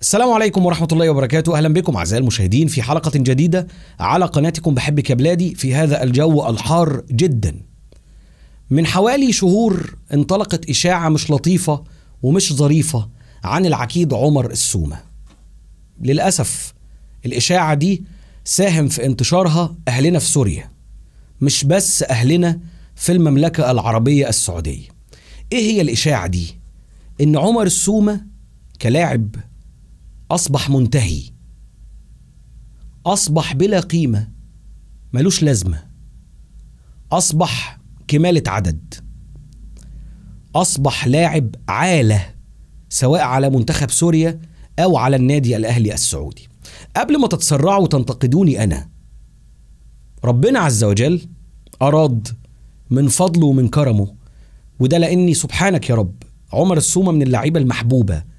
السلام عليكم ورحمة الله وبركاته أهلا بكم أعزائي المشاهدين في حلقة جديدة على قناتكم بحبك يا بلادي في هذا الجو الحار جدا من حوالي شهور انطلقت إشاعة مش لطيفة ومش ظريفة عن العكيد عمر السومة للأسف الإشاعة دي ساهم في انتشارها أهلنا في سوريا مش بس أهلنا في المملكة العربية السعودية إيه هي الإشاعة دي؟ إن عمر السومة كلاعب أصبح منتهي أصبح بلا قيمة ملوش لازمة أصبح كمالة عدد أصبح لاعب عالة سواء على منتخب سوريا أو على النادي الأهلي السعودي قبل ما تتسرعوا وتنتقدوني أنا ربنا عز وجل أراد من فضله ومن كرمه وده لأني سبحانك يا رب عمر السومة من اللعيبة المحبوبة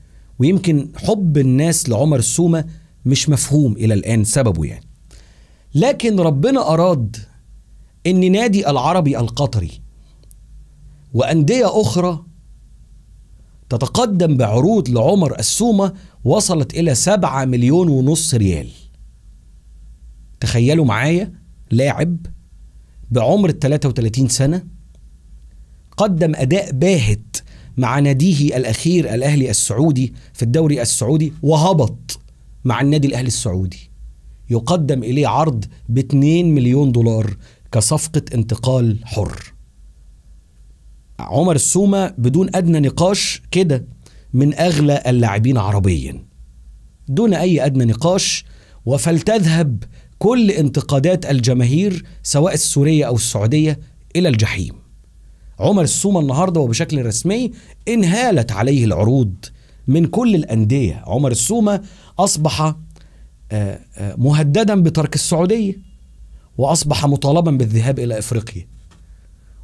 ويمكن حب الناس لعمر السومه مش مفهوم الى الان سببه يعني لكن ربنا اراد ان نادي العربي القطري وانديه اخرى تتقدم بعروض لعمر السومه وصلت الى سبعة مليون ونص ريال تخيلوا معايا لاعب بعمر 33 سنه قدم اداء باهت مع ناديه الاخير الاهلي السعودي في الدوري السعودي وهبط مع النادي الاهلي السعودي يقدم اليه عرض ب 2 مليون دولار كصفقه انتقال حر عمر السومه بدون ادنى نقاش كده من اغلى اللاعبين عربيا دون اي ادنى نقاش وفلتذهب كل انتقادات الجماهير سواء السوريه او السعوديه الى الجحيم عمر السومه النهارده وبشكل رسمي انهالت عليه العروض من كل الانديه عمر السومه اصبح آه، آه، مهددا بترك السعوديه واصبح مطالبا بالذهاب الى افريقيا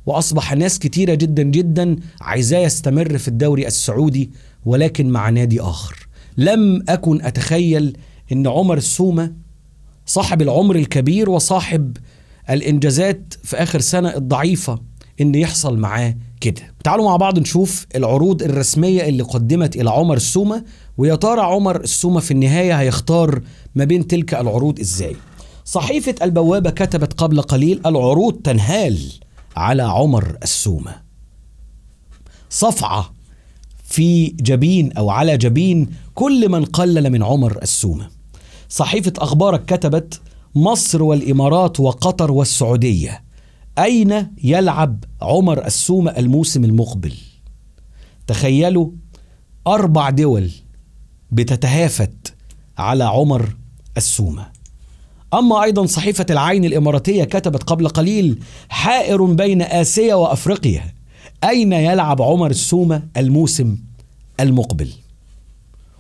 واصبح ناس كتيره جدا جدا عايزاه يستمر في الدوري السعودي ولكن مع نادي اخر لم اكن اتخيل ان عمر السومه صاحب العمر الكبير وصاحب الانجازات في اخر سنه الضعيفه ان يحصل معاه كده تعالوا مع بعض نشوف العروض الرسمية اللي قدمت إلى عمر السومة ويا ترى عمر السومة في النهاية هيختار ما بين تلك العروض إزاي صحيفة البوابة كتبت قبل قليل العروض تنهال على عمر السومة صفعة في جبين أو على جبين كل من قلل من عمر السومة صحيفة أخبارك كتبت مصر والإمارات وقطر والسعودية أين يلعب عمر السومة الموسم المقبل تخيلوا أربع دول بتتهافت على عمر السومة أما أيضا صحيفة العين الإماراتية كتبت قبل قليل حائر بين آسيا وأفريقيا أين يلعب عمر السومة الموسم المقبل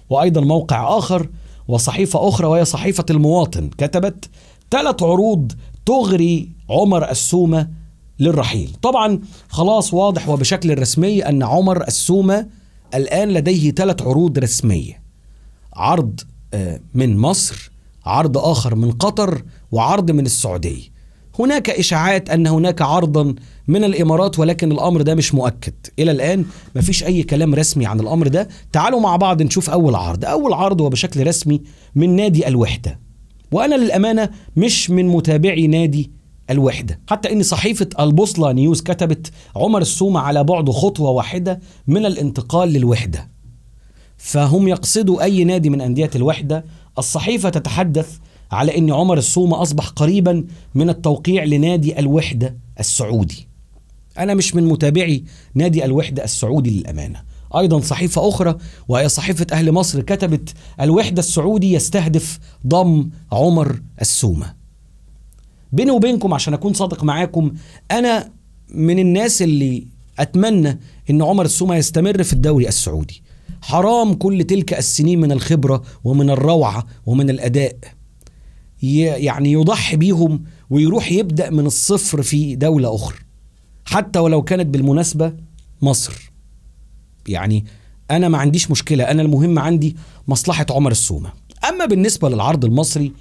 وأيضا موقع آخر وصحيفة أخرى وهي صحيفة المواطن كتبت ثلاث عروض تغري عمر السومة للرحيل طبعا خلاص واضح وبشكل رسمي أن عمر السومة الآن لديه ثلاث عروض رسمية عرض آه، من مصر عرض آخر من قطر وعرض من السعودية هناك إشاعات أن هناك عرضا من الإمارات ولكن الأمر ده مش مؤكد إلى الآن مفيش أي كلام رسمي عن الأمر ده تعالوا مع بعض نشوف أول عرض أول عرض هو بشكل رسمي من نادي الوحدة وانا للامانه مش من متابعي نادي الوحده حتى ان صحيفه البوصله نيوز كتبت عمر السومه على بعد خطوه واحده من الانتقال للوحده فهم يقصدوا اي نادي من انديه الوحده الصحيفه تتحدث على ان عمر السومه اصبح قريبا من التوقيع لنادي الوحده السعودي انا مش من متابعي نادي الوحده السعودي للامانه أيضا صحيفة أخرى وهي صحيفة أهل مصر كتبت الوحدة السعودي يستهدف ضم عمر السومة بيني وبينكم عشان أكون صادق معاكم أنا من الناس اللي أتمنى أن عمر السومة يستمر في الدوري السعودي حرام كل تلك السنين من الخبرة ومن الروعة ومن الأداء يعني يضحي بيهم ويروح يبدأ من الصفر في دولة أخرى حتى ولو كانت بالمناسبة مصر يعني انا ما عنديش مشكله انا المهم عندي مصلحه عمر السومه اما بالنسبه للعرض المصري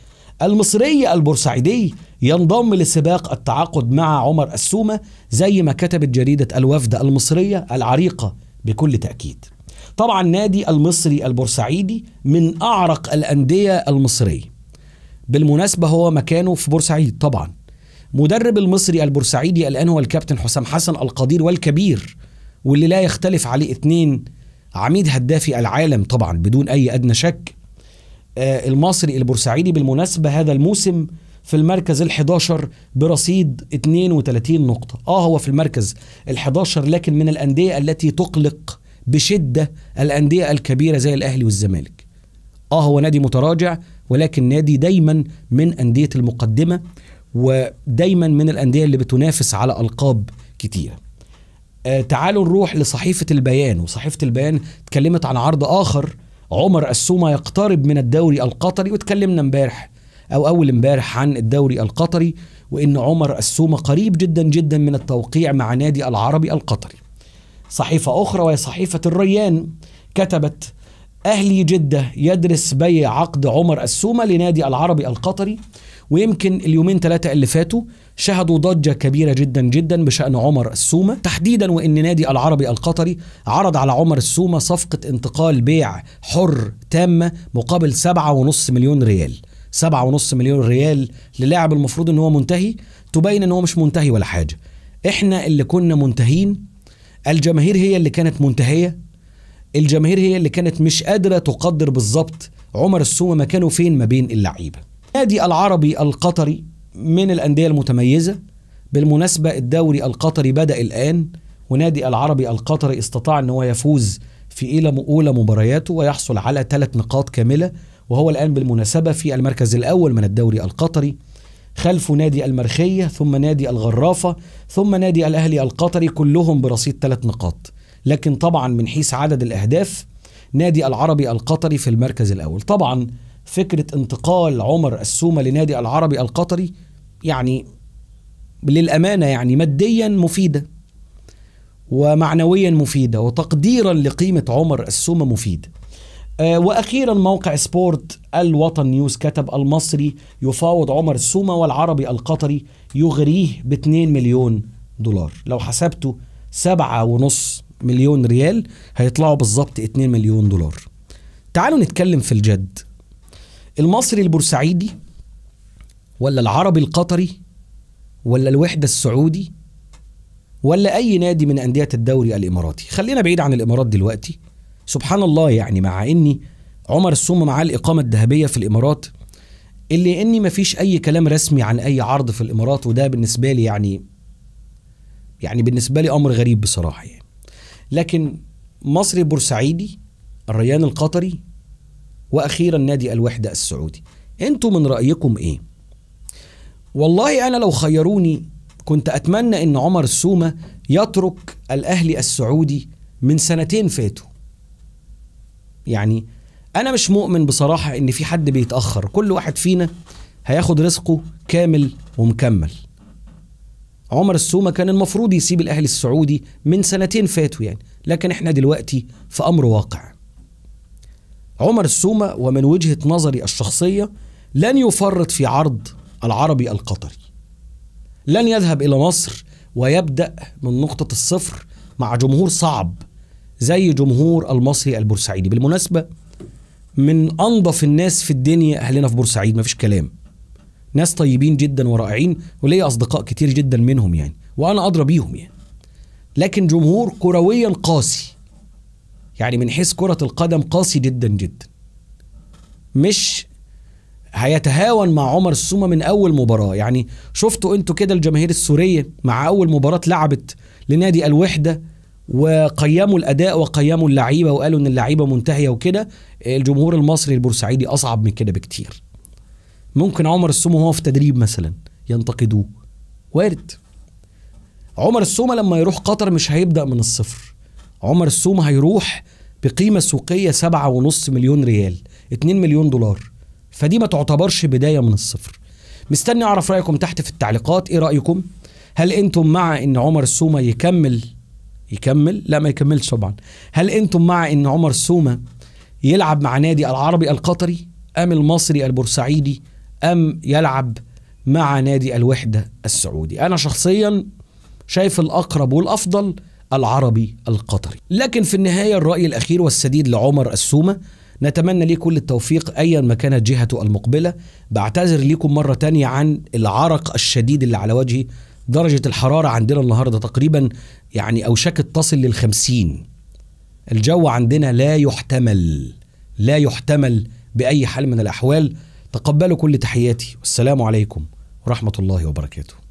المصري البورسعيدي ينضم لسباق التعاقد مع عمر السومه زي ما كتبت جريده الوفد المصريه العريقه بكل تاكيد طبعا نادي المصري البورسعيدي من اعرق الانديه المصريه بالمناسبه هو مكانه في بورسعيد طبعا مدرب المصري البورسعيدي الان هو الكابتن حسام حسن القدير والكبير واللي لا يختلف عليه اثنين عميد هدافي العالم طبعا بدون اي ادنى شك آه، المصري البورسعيدي بالمناسبه هذا الموسم في المركز ال11 برصيد 32 نقطة اه هو في المركز ال11 لكن من الأندية التي تقلق بشدة الأندية الكبيرة زي الأهلي والزمالك اه هو نادي متراجع ولكن نادي دايما من أندية المقدمة ودايما من الأندية اللي بتنافس على ألقاب كتيرة آه، تعالوا نروح لصحيفة البيان وصحيفة البيان اتكلمت عن عرض آخر عمر السومة يقترب من الدوري القطري واتكلمنا امبارح أو أول امبارح عن الدوري القطري وإن عمر السومة قريب جدا جدا من التوقيع مع نادي العربي القطري صحيفة أخرى وهي صحيفة الريان كتبت أهلي جدة يدرس بيع عقد عمر السومة لنادي العربي القطري ويمكن اليومين ثلاثة اللي فاتوا شهدوا ضجة كبيرة جدا جدا بشأن عمر السومة تحديدا وإن نادي العربي القطري عرض على عمر السومة صفقة انتقال بيع حر تامة مقابل 7.5 مليون ريال 7.5 مليون ريال للاعب المفروض ان هو منتهي تبين ان هو مش منتهي ولا حاجه احنا اللي كنا منتهين الجماهير هي اللي كانت منتهيه الجماهير هي اللي كانت مش قادره تقدر بالظبط عمر السومه مكانه فين ما بين اللعيبه نادي العربي القطري من الأندية المتميزة بالمناسبة الدوري القطري بدأ الآن ونادي العربي القطري استطاع أن هو يفوز في أولى مبارياته ويحصل على ثلاث نقاط كاملة وهو الآن بالمناسبة في المركز الأول من الدوري القطري خلف نادي المرخية ثم نادي الغرافة ثم نادي الأهلي القطري كلهم برصيد ثلاث نقاط لكن طبعا من حيث عدد الأهداف نادي العربي القطري في المركز الأول طبعا فكرة انتقال عمر السومة لنادي العربي القطري يعني للأمانة يعني ماديا مفيدة ومعنويا مفيدة وتقديرا لقيمة عمر السومة مفيدة آه، واخيرا موقع سبورت الوطن نيوز كتب المصري يفاوض عمر السومه والعربي القطري يغريه ب 2 مليون دولار لو حسبته سبعة ونص مليون ريال هيطلعوا بالظبط 2 مليون دولار تعالوا نتكلم في الجد المصري البورسعيدي ولا العربي القطري ولا الوحدة السعودي ولا أي نادي من أندية الدوري الإماراتي خلينا بعيد عن الإمارات دلوقتي سبحان الله يعني مع إني عمر السوم معاه الإقامة الذهبية في الإمارات اللي إني مفيش أي كلام رسمي عن أي عرض في الإمارات وده بالنسبة لي يعني يعني بالنسبة لي أمر غريب بصراحة يعني لكن مصري بورسعيدي الريان القطري وأخيرا نادي الوحدة السعودي انتوا من رأيكم ايه؟ والله أنا لو خيروني كنت أتمنى أن عمر السومة يترك الأهلي السعودي من سنتين فاتوا يعني أنا مش مؤمن بصراحة أن في حد بيتأخر كل واحد فينا هياخد رزقه كامل ومكمل عمر السومة كان المفروض يسيب الأهلي السعودي من سنتين فاتوا يعني لكن احنا دلوقتي في أمر واقع عمر السومة ومن وجهة نظري الشخصية لن يفرط في عرض العربي القطري لن يذهب إلى مصر ويبدأ من نقطة الصفر مع جمهور صعب زي جمهور المصري البورسعيدي بالمناسبة من أنظف الناس في الدنيا أهلنا في بورسعيد مفيش كلام ناس طيبين جدا ورائعين وليا أصدقاء كتير جدا منهم يعني وأنا أدرى بيهم يعني لكن جمهور كرويا قاسي يعني من حيث كرة القدم قاسي جدا جدا مش هيتهاون مع عمر السومه من اول مباراه يعني شفتوا انتوا كده الجماهير السوريه مع اول مباراه لعبت لنادي الوحده وقيموا الاداء وقيموا اللعيبه وقالوا ان اللعيبه منتهيه وكده الجمهور المصري البورسعيدي اصعب من كده بكتير ممكن عمر السومه وهو في تدريب مثلا ينتقدوه وارد عمر السومه لما يروح قطر مش هيبدا من الصفر عمر السومه هيروح بقيمه سوقيه سبعة ونص مليون ريال 2 مليون دولار فدي ما تعتبرش بدايه من الصفر مستني اعرف رايكم تحت في التعليقات ايه رايكم هل انتم مع ان عمر السومه يكمل يكمل لا ما يكملش طبعا هل انتم مع ان عمر السومه يلعب مع نادي العربي القطري ام المصري البورسعيدي ام يلعب مع نادي الوحده السعودي انا شخصيا شايف الاقرب والافضل العربي القطري لكن في النهايه الراي الاخير والسديد لعمر السومه نتمنى ليه كل التوفيق ايا ما كانت جهته المقبله بعتذر ليكم مره تانية عن العرق الشديد اللي على وجهي درجه الحراره عندنا النهارده تقريبا يعني اوشكت تصل للخمسين الجو عندنا لا يحتمل لا يحتمل باي حال من الاحوال تقبلوا كل تحياتي والسلام عليكم ورحمه الله وبركاته